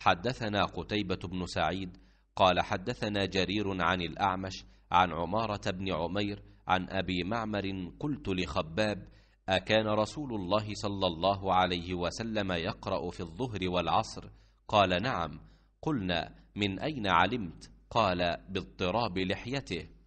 حدثنا قتيبة بن سعيد قال حدثنا جرير عن الأعمش عن عمارة بن عمير عن أبي معمر قلت لخباب أكان رسول الله صلى الله عليه وسلم يقرأ في الظهر والعصر قال نعم قلنا من أين علمت قال باضطراب لحيته